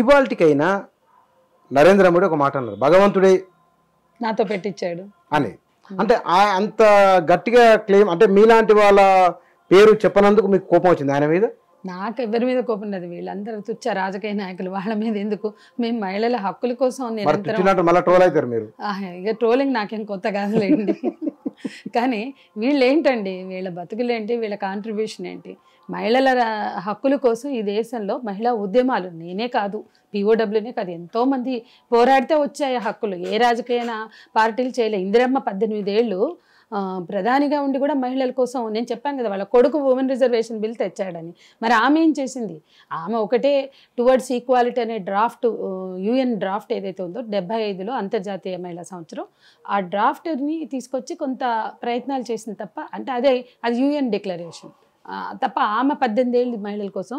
ఇవాల్టికైనా నరేంద్ర మోడీ ఒక మాట అన్నారు భగవంతుడే నాతో పెట్టించాడు అని అంటే అంత గట్టిగా క్లెయిమ్ అంటే మీలాంటి వాళ్ళ పేరు చెప్పనందుకు మీకు కోపం వచ్చింది ఆయన మీద నాకు ఎవరి మీద కోపం లేదు వీళ్ళందరూ తుచ్చ రాజకీయ నాయకులు వాళ్ళ మీద ఎందుకు మేము మహిళల హక్కుల కోసం మళ్ళీ ట్రోల్ అవుతారు మీరు ఇక ట్రోలింగ్ నాకేం కొత్త కాదులేండి కానీ వీళ్ళు ఏంటండి వీళ్ళ బతుకులేంటి వీళ్ళ కాంట్రిబ్యూషన్ ఏంటి మహిళల హక్కుల కోసం ఈ దేశంలో మహిళా ఉద్యమాలు నేనే కాదు పిఓడబ్ల్యూనే కాదు ఎంతోమంది పోరాడితే వచ్చాయి హక్కులు ఏ రాజకీయ పార్టీలు చేయలే ఇందిరమ్మ పద్దెనిమిదేళ్ళు ప్రధానిగా ఉండి కూడా మహిళల కోసం నేను చెప్పాను కదా వాళ్ళ కొడుకు ఉమెన్ రిజర్వేషన్ బిల్ తెచ్చాడని మరి ఆమె ఏం చేసింది ఆమె ఒకటే టువర్డ్స్ ఈక్వాలిటీ అనే డ్రాఫ్ట్ యుఎన్ డ్రాఫ్ట్ ఏదైతే ఉందో డెబ్బై ఐదులో అంతర్జాతీయ మహిళా సంవత్సరం ఆ డ్రాఫ్ట్ని తీసుకొచ్చి కొంత ప్రయత్నాలు చేసింది తప్ప అంటే అదే అది యుఎన్ డిక్లరేషన్ తప్ప ఆమె పద్దెనిమిది ఏళ్ళు మహిళల కోసం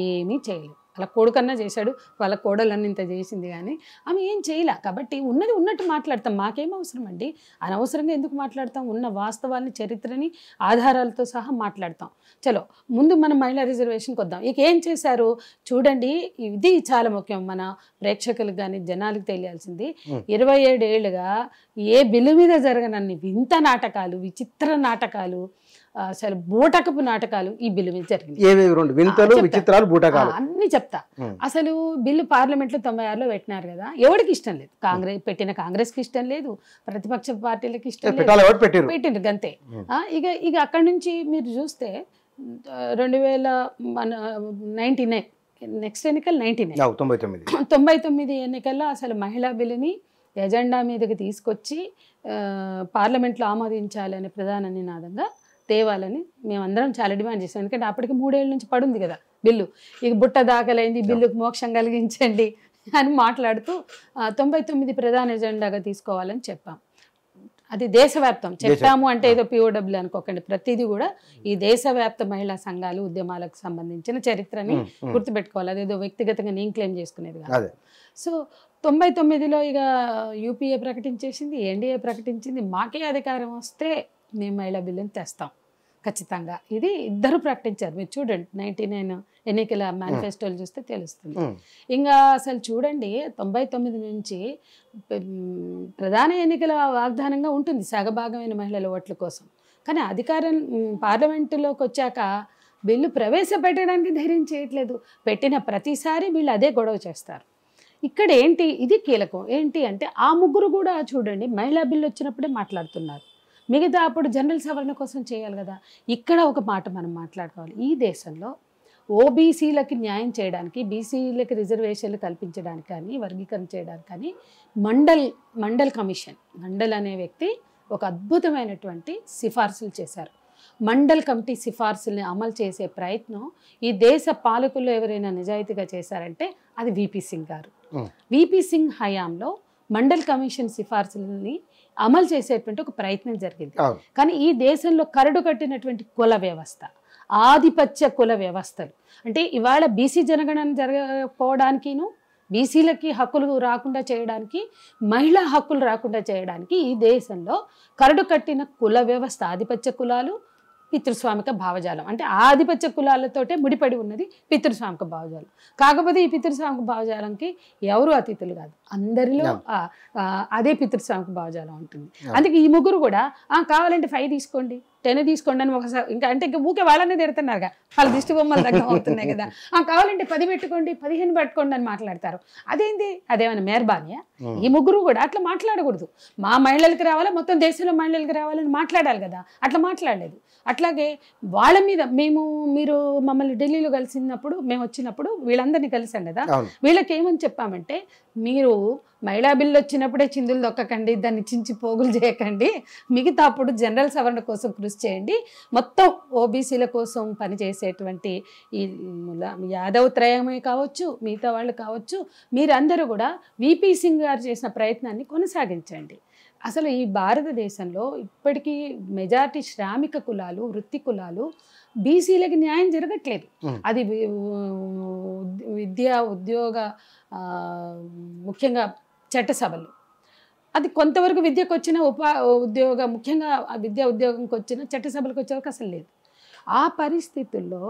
ఏమీ చేయలేదు అలా కొడుకన్నా చేశాడు వాళ్ళ కోడలన్నీ ఇంత చేసింది కానీ ఆమె ఏం చేయలే కాబట్టి ఉన్నది ఉన్నట్టు మాట్లాడతాం మాకేం అవసరం అండి అనవసరంగా ఎందుకు మాట్లాడతాం ఉన్న వాస్తవాన్ని చరిత్రని ఆధారాలతో సహా మాట్లాడతాం చలో ముందు మనం మహిళా రిజర్వేషన్కి వద్దాం ఇక ఏం చేశారు చూడండి ఇది చాలా ముఖ్యం మన ప్రేక్షకులకు కానీ జనాలకు తెలియాల్సింది ఇరవై ఏడేళ్ళుగా ఏ బిల్లు మీద జరగనన్ని వింత నాటకాలు విచిత్ర నాటకాలు అసలు బూటకపు నాటకాలు ఈ బిల్లు మీద జరిగింది బూటకాలు అన్ని చెప్తా అసలు బిల్లు పార్లమెంట్లో తొంభై ఆరులో పెట్టినారు కదా ఎవరికి ఇష్టం లేదు కాంగ్రెస్ పెట్టిన కాంగ్రెస్ కి ఇష్టం లేదు ప్రతిపక్ష పార్టీలకు ఇష్టం లేదు పెట్టిండ్రు గంతే ఇక ఇక అక్కడి నుంచి మీరు చూస్తే రెండు వేల మన నైన్టీ నైన్ నెక్స్ట్ ఎన్నికలు నైన్టీ నైన్ తొంభై తొమ్మిది తొంభై తొమ్మిది ఎన్నికల్లో అసలు మహిళా బిల్లుని ఎజెండా మీదకి తీసుకొచ్చి పార్లమెంట్లో ఆమోదించాలనే ప్రధాన నినాదంగా తేవాలని మేమందరం చాలా డిమాండ్ చేసాం ఎందుకంటే అప్పటికి మూడేళ్ళ నుంచి పడుంది కదా బిల్లు ఇక బుట్ట దాఖలైంది బిల్లుకు మోక్షం కలిగించండి అని మాట్లాడుతూ తొంభై తొమ్మిది ప్రధాన ఎజెండాగా తీసుకోవాలని చెప్పాం అది దేశవ్యాప్తం చెప్పాము అంటే ఏదో పిఓడబ్ల్యూ అనుకోకండి ప్రతిదీ కూడా ఈ దేశవ్యాప్త మహిళా సంఘాలు ఉద్యమాలకు సంబంధించిన చరిత్రని గుర్తుపెట్టుకోవాలి అదేదో వ్యక్తిగతంగా నేను క్లెయిమ్ చేసుకునేది కాదు సో తొంభై తొమ్మిదిలో ఇక యూపీఏ ప్రకటించేసింది ఎన్డీఏ ప్రకటించింది మాకే అధికారం వస్తే మేము మహిళా బిల్లుని తెస్తాం ఖచ్చితంగా ఇది ఇద్దరు ప్రకటించారు మీరు చూడండి నైన్టీ నైన్ ఎన్నికల మేనిఫెస్టోలు చూస్తే తెలుస్తుంది ఇంకా అసలు చూడండి తొంభై తొమ్మిది నుంచి ప్రధాన ఎన్నికల వాగ్దానంగా ఉంటుంది సగభాగమైన మహిళల ఓట్ల కోసం కానీ అధికారం పార్లమెంటులోకి వచ్చాక బిల్లు ప్రవేశపెట్టడానికి ధైర్యం చేయట్లేదు పెట్టిన ప్రతిసారి వీళ్ళు అదే గొడవ చేస్తారు ఇక్కడ ఏంటి ఇది కీలకం ఏంటి అంటే ఆ ముగ్గురు కూడా చూడండి మహిళా బిల్లు వచ్చినప్పుడే మాట్లాడుతున్నారు మిగతా అప్పుడు జనరల్ సవరణ కోసం చేయాలి కదా ఇక్కడ ఒక మాట మనం మాట్లాడుకోవాలి ఈ దేశంలో ఓబీసీలకి న్యాయం చేయడానికి బీసీలకి రిజర్వేషన్లు కల్పించడానికి కానీ వర్గీకరణ చేయడానికి కానీ మండల్ మండల్ కమిషన్ మండల్ అనే వ్యక్తి ఒక అద్భుతమైనటువంటి సిఫార్సులు చేశారు మండల్ కమిటీ సిఫార్సుల్ని అమలు చేసే ప్రయత్నం ఈ దేశ పాలకులు ఎవరైనా నిజాయితీగా చేశారంటే అది విపి సింగ్ గారు విపి సింగ్ హయాంలో మండల్ కమిషన్ సిఫార్సులని అమలు చేసేటువంటి ఒక ప్రయత్నం జరిగింది కానీ ఈ దేశంలో కరడు కట్టినటువంటి కుల వ్యవస్థ ఆధిపత్య కుల వ్యవస్థలు అంటే ఇవాళ బీసీ జనగణన జరగకపోవడానికిను బీసీలకి హక్కులు రాకుండా చేయడానికి మహిళా హక్కులు రాకుండా చేయడానికి ఈ దేశంలో కరడు కట్టిన కుల వ్యవస్థ ఆధిపత్య కులాలు పితృస్వామిక భావజాలం అంటే ఆధిపత్య కులాలతోటే ముడిపడి ఉన్నది పితృస్వామిక భావజాలం కాకపోతే ఈ పితృస్వామిక భావజాలంకి ఎవరు అతిథులు కాదు అందరిలో అదే పితృస్వామిక భావజాలం ఉంటుంది అందుకే ఈ ముగ్గురు కూడా కావాలంటే ఫైవ్ తీసుకోండి టెన్ తీసుకోండి అని ఒకసారి ఇంకా అంటే ఇంకా ఊకే వాళ్ళనే తిడుతున్నారు కదా వాళ్ళ దిష్టి బొమ్మలు దగ్గర అవుతున్నాయి కదా కావాలంటే పది పెట్టుకోండి పదిహేను పెట్టుకోండి అని మాట్లాడతారు అదేంది అదేమైనా మేర్బానియా ఈ ముగ్గురు కూడా అట్లా మాట్లాడకూడదు మా మహిళలకు రావాలా మొత్తం దేశంలో మహిళలకు రావాలని మాట్లాడాలి కదా అట్లా మాట్లాడలేదు అట్లాగే వాళ్ళ మీద మేము మీరు మమ్మల్ని ఢిల్లీలో కలిసినప్పుడు మేము వచ్చినప్పుడు వీళ్ళందరినీ కలిసాం కదా వీళ్ళకి ఏమని చెప్పామంటే మీరు మహిళా బిల్లు వచ్చినప్పుడే చిందులు దొక్కకండి దాన్ని చించి పోగులు చేయకండి మిగతా అప్పుడు జనరల్ సవరణ కోసం కృషి చేయండి మొత్తం ఓబీసీల కోసం పనిచేసేటువంటి ఈ యాదవ్ త్రయమే కావచ్చు మిగతా వాళ్ళు కావచ్చు మీరందరూ కూడా విపి సింగ్ గారు చేసిన ప్రయత్నాన్ని కొనసాగించండి అసలు ఈ భారతదేశంలో ఇప్పటికీ మెజార్టీ శ్రామిక కులాలు వృత్తి కులాలు బీసీలకి న్యాయం జరగట్లేదు అది విద్య ఉద్యోగ ముఖ్యంగా చట్టసభలు అది కొంతవరకు విద్యకు వచ్చిన ఉపా ఉద్యోగ ముఖ్యంగా విద్యా ఉద్యోగంకి వచ్చిన చట్టసభలకు వచ్చేవరకు అసలు లేదు ఆ పరిస్థితుల్లో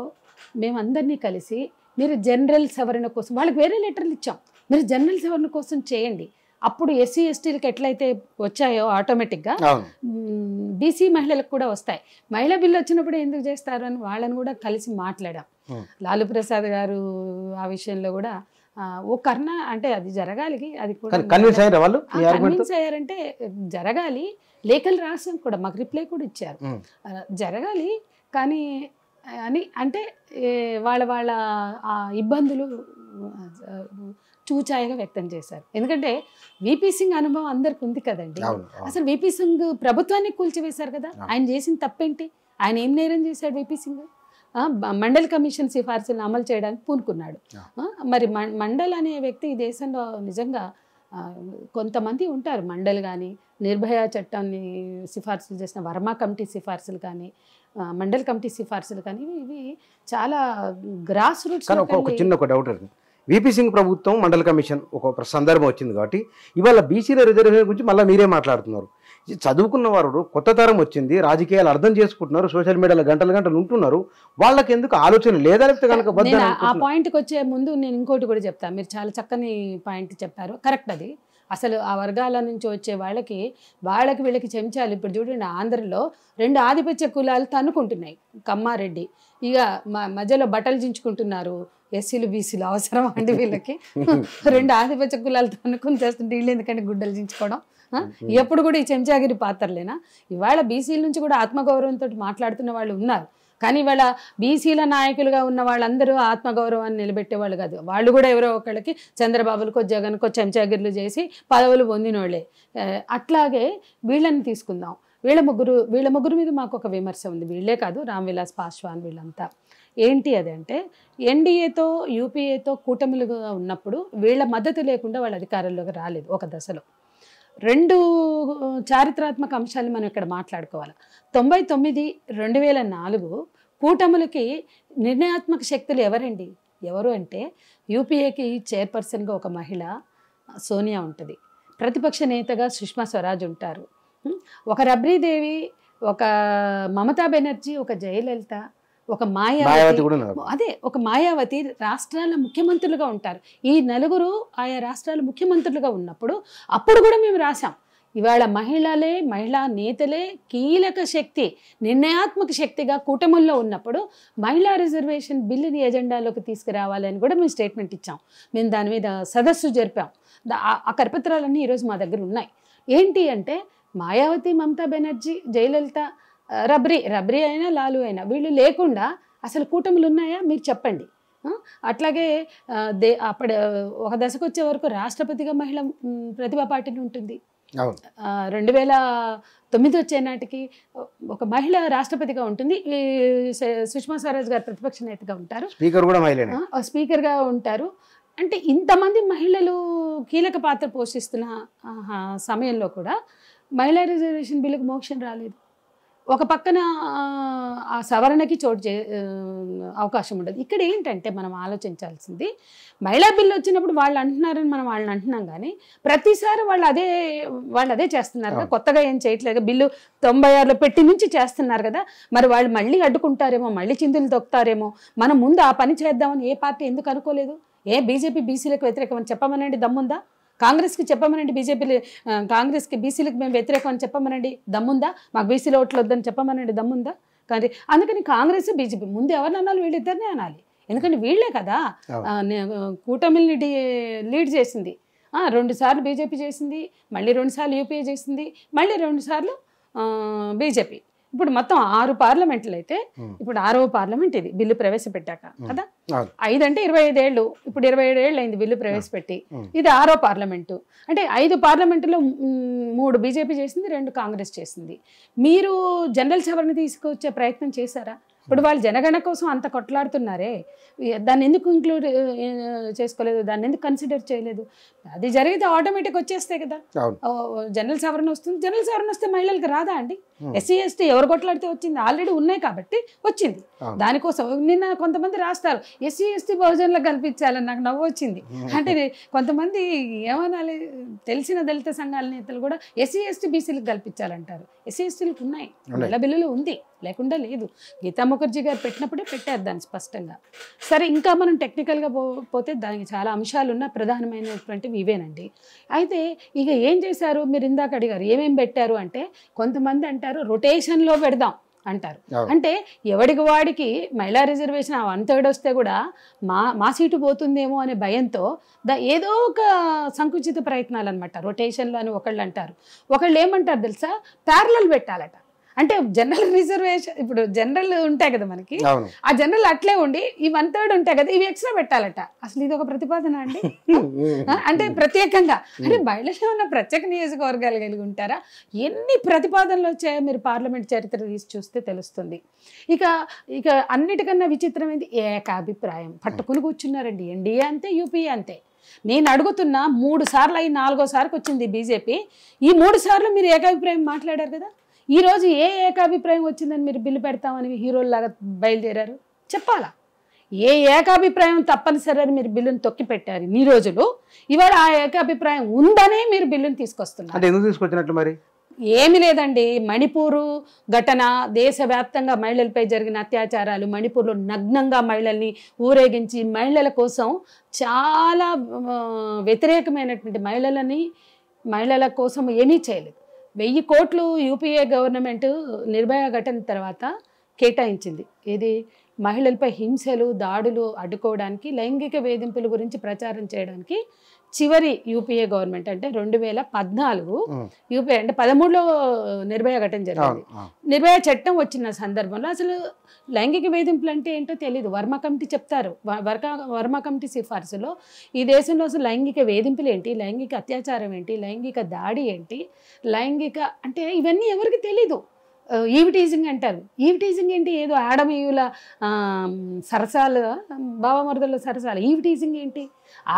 మేమందరినీ కలిసి మీరు జనరల్ సవరణ కోసం వాళ్ళకి వేరే లెటర్లు ఇచ్చాం మీరు జనరల్ సవరణ కోసం చేయండి అప్పుడు ఎస్సీ ఎస్టీలకు ఎట్లయితే వచ్చాయో ఆటోమేటిక్గా బీసీ మహిళలకు కూడా వస్తాయి మహిళా బిల్లు వచ్చినప్పుడు ఎందుకు చేస్తారు అని వాళ్ళని కూడా కలిసి మాట్లాడాం లాలు ప్రసాద్ గారు ఆ విషయంలో కూడా ఓ కర్ణ అంటే అది జరగాలి అది కన్విన్స్ కన్విన్స్ అయ్యారంటే జరగాలి లేఖలు రాసాం కూడా మాకు రిప్లై కూడా ఇచ్చారు జరగాలి కానీ అని అంటే వాళ్ళ వాళ్ళ ఇబ్బందులు చూచాయగా వ్యక్తం చేశారు ఎందుకంటే విపి సింగ్ అనుభవం అందరికి ఉంది కదండి అసలు విపి సింగ్ ప్రభుత్వాన్ని కూల్చివేశారు కదా ఆయన చేసిన తప్పేంటి ఆయన ఏం నేరం చేశాడు విపి సింగ్ మండల్ కమిషన్ సిఫార్సులను అమలు చేయడానికి పూనుకున్నాడు మరి మండల్ అనే వ్యక్తి ఈ దేశంలో నిజంగా కొంతమంది ఉంటారు మండల్ కానీ నిర్భయ చట్టాన్ని సిఫార్సులు చేసిన వర్మ కమిటీ సిఫార్సులు కానీ మండల్ కమిటీ సిఫార్సులు కానీ ఇవి చాలా గ్రాస్ రూట్స్ చిన్న ఒక డౌట్ విపి సింగ్ ప్రభుత్వం మండల కమిషన్ ఒక సందర్భం వచ్చింది కాబట్టి ఇవాళ బీసీల రిజర్వేషన్ గురించి మళ్ళీ మీరే మాట్లాడుతున్నారు చదువుకున్న వారు కొత్త తరం వచ్చింది రాజకీయాలు అర్థం చేసుకుంటున్నారు సోషల్ మీడియాలో గంటలు గంటలు ఉంటున్నారు వాళ్ళకి ఎందుకు ఆలోచన లేదా లేకపోతే ఆ పాయింట్కి వచ్చే ముందు నేను ఇంకోటి కూడా చెప్తాను మీరు చాలా చక్కని పాయింట్ చెప్పారు కరెక్ట్ అది అసలు ఆ వర్గాల నుంచి వచ్చే వాళ్ళకి వాళ్ళకి వీళ్ళకి చెంచాలి ఇప్పుడు చూడండి ఆంధ్రలో రెండు ఆధిపత్య కులాలు తన్నుకుంటున్నాయి కమ్మారెడ్డి ఇక మధ్యలో బట్టలు చించుకుంటున్నారు ఎస్సీలు బీసీలు అవసరం అండి వీళ్ళకి రెండు ఆధిపత్య కులాలు తన్నుకుని చేస్తుంటే వీళ్ళు ఎందుకంటే గుడ్డలు చించుకోవడం ఎప్పుడు కూడా ఈ చెంచాగిరి పాత్రలేనా ఇవాళ బీసీల నుంచి కూడా ఆత్మగౌరవంతో మాట్లాడుతున్న వాళ్ళు ఉన్నారు కానీ ఇవాళ బీసీల నాయకులుగా ఉన్న వాళ్ళందరూ ఆత్మగౌరవాన్ని నిలబెట్టేవాళ్ళు కాదు వాళ్ళు కూడా ఎవరో ఒకళ్ళకి చంద్రబాబులకో జగన్కో చెంచాగిర్లు చేసి పదవులు పొందిన వాళ్ళే అట్లాగే వీళ్ళని తీసుకుందాం వీళ్ళ ముగ్గురు వీళ్ళ ముగ్గురు మీద మాకు ఒక విమర్శ ఉంది వీళ్ళే కాదు రామ్ విలాస్ పాశ్వాన్ వీళ్ళంతా ఏంటి అదంటే ఎన్డీఏతో యూపీఏతో కూటమిలుగా ఉన్నప్పుడు వీళ్ళ మద్దతు లేకుండా వాళ్ళ అధికారంలోకి రాలేదు ఒక దశలో రెండు చారిత్రాత్మక అంశాలు మనం ఇక్కడ మాట్లాడుకోవాలి తొంభై తొమ్మిది రెండు వేల నాలుగు కూటములకి నిర్ణయాత్మక శక్తులు ఎవరండి ఎవరు అంటే యూపీఏకి చైర్పర్సన్గా ఒక మహిళ సోనియా ఉంటుంది ప్రతిపక్ష నేతగా సుష్మా స్వరాజ్ ఉంటారు ఒక రబ్రీదేవి ఒక మమతా బెనర్జీ ఒక జయలలిత ఒక మాయావతి అదే ఒక మాయావతి రాష్ట్రాల ముఖ్యమంత్రులుగా ఉంటారు ఈ నలుగురు ఆయా రాష్ట్రాల ముఖ్యమంత్రులుగా ఉన్నప్పుడు అప్పుడు కూడా మేము రాసాం ఇవాళ మహిళలే మహిళా నేతలే కీలక శక్తి నిర్ణయాత్మక శక్తిగా కూటముల్లో ఉన్నప్పుడు మహిళా రిజర్వేషన్ బిల్లుని ఎజెండాలోకి తీసుకురావాలని కూడా మేము స్టేట్మెంట్ ఇచ్చాం మేము దాని మీద సదస్సు జరిపాం ఆ కరపత్రాలన్నీ ఈరోజు మా దగ్గర ఉన్నాయి ఏంటి అంటే మాయావతి మమతా బెనర్జీ జయలలిత రబ్రీ రబ్రీ అయినా లాలు అయినా వీళ్ళు లేకుండా అసలు కూటములు ఉన్నాయా మీరు చెప్పండి అట్లాగే దే అప్పటి ఒక దశకు వచ్చే వరకు రాష్ట్రపతిగా మహిళ ప్రతిభా పార్టీని ఉంటుంది రెండు వేల తొమ్మిది వచ్చే నాటికి ఒక మహిళ రాష్ట్రపతిగా ఉంటుంది సుష్మా స్వరాజ్ గారు ప్రతిపక్ష నేతగా ఉంటారు స్పీకర్ కూడా మహిళ స్పీకర్గా ఉంటారు అంటే ఇంతమంది మహిళలు కీలక పాత్ర పోషిస్తున్న సమయంలో కూడా మహిళా రిజర్వేషన్ బిల్లుకు మోక్షం రాలేదు ఒక పక్కన ఆ సవరణకి చోటు చే అవకాశం ఉండదు ఇక్కడ ఏంటంటే మనం ఆలోచించాల్సింది మహిళా బిల్లు వచ్చినప్పుడు వాళ్ళు అంటున్నారని మనం వాళ్ళని అంటున్నాం కానీ ప్రతిసారి వాళ్ళు అదే వాళ్ళు అదే చేస్తున్నారు కదా కొత్తగా ఏం చేయట్లేదు బిల్లు తొంభై ఆరులో పెట్టి నుంచి చేస్తున్నారు కదా మరి వాళ్ళు మళ్ళీ అడ్డుకుంటారేమో మళ్ళీ చిందులు తొక్కుతారేమో మనం ముందు ఆ పని చేద్దామని ఏ పార్టీ ఎందుకు అనుకోలేదు ఏ బీజేపీ బీసీలకు వ్యతిరేకమని చెప్పమనండి దమ్ముందా కాంగ్రెస్కి చెప్పమనండి బీజేపీ కాంగ్రెస్కి బీసీలకు మేము వ్యతిరేకం అని చెప్పమనండి దమ్ముందా మాకు బీసీలు ఓట్లు వద్దని చెప్పమనండి దమ్ముందా కానీ అందుకని కాంగ్రెస్ బీజేపీ ముందు ఎవరిని అనాలి వీళ్ళిద్దరినే అనాలి ఎందుకంటే వీళ్ళే కదా కూటమిని లీడ్ చేసింది రెండు సార్లు బీజేపీ చేసింది మళ్ళీ రెండు సార్లు యూపీఏ చేసింది మళ్ళీ రెండు సార్లు బీజేపీ ఇప్పుడు మొత్తం ఆరు పార్లమెంట్లు అయితే ఇప్పుడు ఆరో పార్లమెంట్ ఇది బిల్లు ప్రవేశపెట్టాక కదా ఐదు అంటే ఇరవై ఐదేళ్లు ఇప్పుడు ఇరవై ఏడు ఏళ్ళు అయింది బిల్లు ప్రవేశపెట్టి ఇది ఆరో పార్లమెంటు అంటే ఐదు పార్లమెంటులో మూడు బీజేపీ చేసింది రెండు కాంగ్రెస్ చేసింది మీరు జనరల్ సభను తీసుకొచ్చే ప్రయత్నం చేశారా ఇప్పుడు వాళ్ళు జనగణన కోసం అంత కొట్లాడుతున్నారే దాన్ని ఎందుకు ఇంక్లూడ్ చేసుకోలేదు దాన్ని ఎందుకు కన్సిడర్ చేయలేదు అది జరిగితే ఆటోమేటిక్ వచ్చేస్తే కదా జనరల్ సవరణ వస్తుంది జనరల్ సవరణ వస్తే మహిళలకు రాదా అండి ఎస్సీ ఎస్టీ e, ఎవరు కొట్లాడితే వచ్చింది ఆల్రెడీ ఉన్నాయి కాబట్టి వచ్చింది దానికోసం నిన్న కొంతమంది రాస్తారు ఎస్సీ ఎస్టీ e, బహుజనులకు కల్పించాలని నాకు నవ్వు వచ్చింది అంటే కొంతమంది ఏమనాలి తెలిసిన దళిత సంఘాల నేతలు కూడా ఎస్సీ ఎస్టీ బీసీలకు కల్పించాలంటారు ఎస్సీ ఎస్టీలకు e, ఉన్నాయి బిల్లులు ఉంది లేకుండా లేదు గీతా ముఖర్జీ గారు పెట్టినప్పుడే పెట్టారు దాన్ని స్పష్టంగా సరే ఇంకా మనం టెక్నికల్గా పో పోతే దానికి చాలా అంశాలు ఉన్న ప్రధానమైనటువంటివి ఇవేనండి అయితే ఇక ఏం చేశారు మీరు ఇందాక అడిగారు ఏమేమి పెట్టారు అంటే కొంతమంది అంటారు రొటేషన్లో పెడదాం అంటారు అంటే ఎవడికి వాడికి మహిళా రిజర్వేషన్ వన్ థర్డ్ వస్తే కూడా మా మా సీటు పోతుందేమో అనే భయంతో దా ఏదో ఒక సంకుచిత ప్రయత్నాలు అనమాట రొటేషన్లో అని ఒకళ్ళు అంటారు ఒకళ్ళు ఏమంటారు తెలుసా ప్యారలల్ పెట్టాలట అంటే జనరల్ రిజర్వేషన్ ఇప్పుడు జనరల్ ఉంటాయి కదా మనకి ఆ జనరల్ అట్లే ఉండి ఈ వన్ థర్డ్ ఉంటాయి కదా ఇవి ఎక్స్ట్రా పెట్టాలట అసలు ఇది ఒక ప్రతిపాదన అండి అంటే ప్రత్యేకంగా అంటే బయలుదేరి ఉన్న ప్రత్యేక నియోజకవర్గాలు కలిగి ఉంటారా ఎన్ని ప్రతిపాదనలు వచ్చాయో మీరు పార్లమెంట్ చరిత్ర తీసి చూస్తే తెలుస్తుంది ఇక ఇక అన్నిటికన్నా విచిత్రం విచిత్రమైంది ఏకాభిప్రాయం పట్టుకులు కూర్చున్నారండి ఎన్డీఏ అంతే యూపీఏ అంతే నేను అడుగుతున్నా మూడు సార్లు అయి సార్కి వచ్చింది బీజేపీ ఈ మూడు సార్లు మీరు ఏకాభిప్రాయం మాట్లాడారు కదా ఈరోజు ఏ ఏకాభిప్రాయం వచ్చిందని మీరు బిల్లు పెడతామని లాగా బయలుదేరారు చెప్పాలా ఏ ఏకాభిప్రాయం తప్పనిసరి అని మీరు బిల్లును తొక్కి పెట్టారు ఈ రోజులు ఇవాళ ఆ ఏకాభిప్రాయం ఉందనే మీరు బిల్లును తీసుకొస్తున్నారు అంటే మరి ఏమి లేదండి మణిపూరు ఘటన దేశవ్యాప్తంగా మహిళలపై జరిగిన అత్యాచారాలు మణిపూర్లో నగ్నంగా మహిళల్ని ఊరేగించి మహిళల కోసం చాలా వ్యతిరేకమైనటువంటి మహిళలని మహిళల కోసం ఏమీ చేయలేదు వెయ్యి కోట్లు యూపీఏ గవర్నమెంట్ నిర్భయ ఘటన తర్వాత కేటాయించింది ఏది మహిళలపై హింసలు దాడులు అడ్డుకోవడానికి లైంగిక వేధింపుల గురించి ప్రచారం చేయడానికి చివరి యూపీఏ గవర్నమెంట్ అంటే రెండు వేల పద్నాలుగు యూపీఏ అంటే పదమూడులో నిర్భయ ఘటన జరిగింది నిర్భయ చట్టం వచ్చిన సందర్భంలో అసలు లైంగిక వేధింపులు అంటే ఏంటో తెలియదు వర్మ కమిటీ చెప్తారు వర్క వర్మ కమిటీ సిఫార్సులో ఈ దేశంలో అసలు లైంగిక వేధింపులు ఏంటి లైంగిక అత్యాచారం ఏంటి లైంగిక దాడి ఏంటి లైంగిక అంటే ఇవన్నీ ఎవరికి తెలీదు ఈవిటీజింగ్ అంటారు ఈవిటీజింగ్ ఏంటి ఏదో ఆడమేయుల సరసాలు బావమరుదల సరసాలు ఈవిటీజింగ్ ఏంటి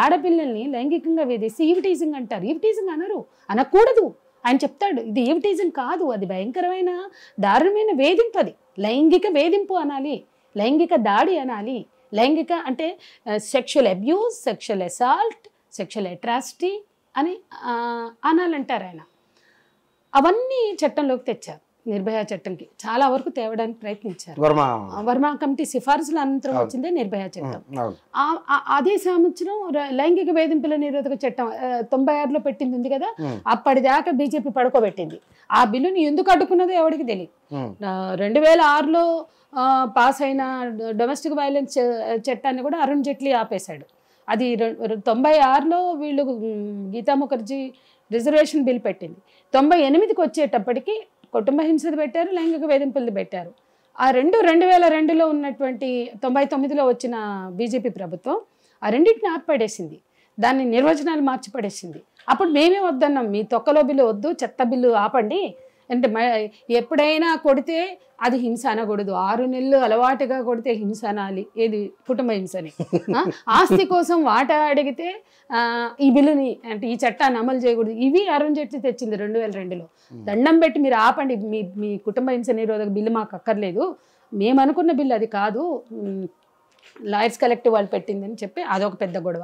ఆడపిల్లల్ని లైంగికంగా వేధిస్తే ఈవిటీజింగ్ అంటారు ఈవిటీజింగ్ అనరు అనకూడదు ఆయన చెప్తాడు ఇది ఈవిటీజింగ్ కాదు అది భయంకరమైన దారుణమైన వేధింపు అది లైంగిక వేధింపు అనాలి లైంగిక దాడి అనాలి లైంగిక అంటే sexual abuse sexual assault sexual atrocity అని అనాలంటారు ఆయన అవన్నీ చట్టంలోకి తెచ్చారు నిర్భయ చట్టంకి చాలా వరకు తేవడానికి ప్రయత్నించారు వర్మ కమిటీ సిఫార్సుల అనంతరం వచ్చిందే నిర్భయ చట్టం అదే సంవత్సరం లైంగిక వేధింపుల నిరోధక చట్టం తొంభై ఆరులో పెట్టింది ఉంది కదా అప్పటిదాకా బీజేపీ పడుకోబెట్టింది ఆ బిల్లుని ఎందుకు అడ్డుకున్నదో ఎవరికి తెలియదు రెండు వేల ఆరులో పాస్ అయిన డొమెస్టిక్ వైలెన్స్ చట్టాన్ని కూడా అరుణ్ జైట్లీ ఆపేశాడు అది తొంభై ఆరులో వీళ్ళు గీతా ముఖర్జీ రిజర్వేషన్ బిల్ పెట్టింది తొంభై ఎనిమిదికి వచ్చేటప్పటికి కుటుంబ హింసది పెట్టారు లైంగిక వేధింపులది పెట్టారు ఆ రెండు రెండు వేల రెండులో ఉన్నటువంటి తొంభై తొమ్మిదిలో వచ్చిన బీజేపీ ప్రభుత్వం ఆ రెండింటిని ఆర్పడేసింది దాన్ని నిర్వచనాలు మార్చిపడేసింది అప్పుడు మేమే వద్దన్నాం మీ తొక్కలో బిల్లు వద్దు చెత్త బిల్లు ఆపండి అంటే ఎప్పుడైనా కొడితే అది హింస అనకూడదు ఆరు నెలలు అలవాటుగా కొడితే హింస అనాలి ఏది కుటుంబ హింసని ఆస్తి కోసం వాట అడిగితే ఈ బిల్లుని అంటే ఈ చట్టాన్ని అమలు చేయకూడదు ఇవి అరుణ్ జైట్లీ తెచ్చింది రెండు వేల రెండులో దండం పెట్టి మీరు ఆపండి మీ మీ కుటుంబ హింస నిరోధక బిల్లు మాకు అక్కర్లేదు మేము అనుకున్న బిల్లు అది కాదు లాయర్స్ కలెక్టివ్ వాళ్ళు పెట్టిందని చెప్పి అదొక పెద్ద గొడవ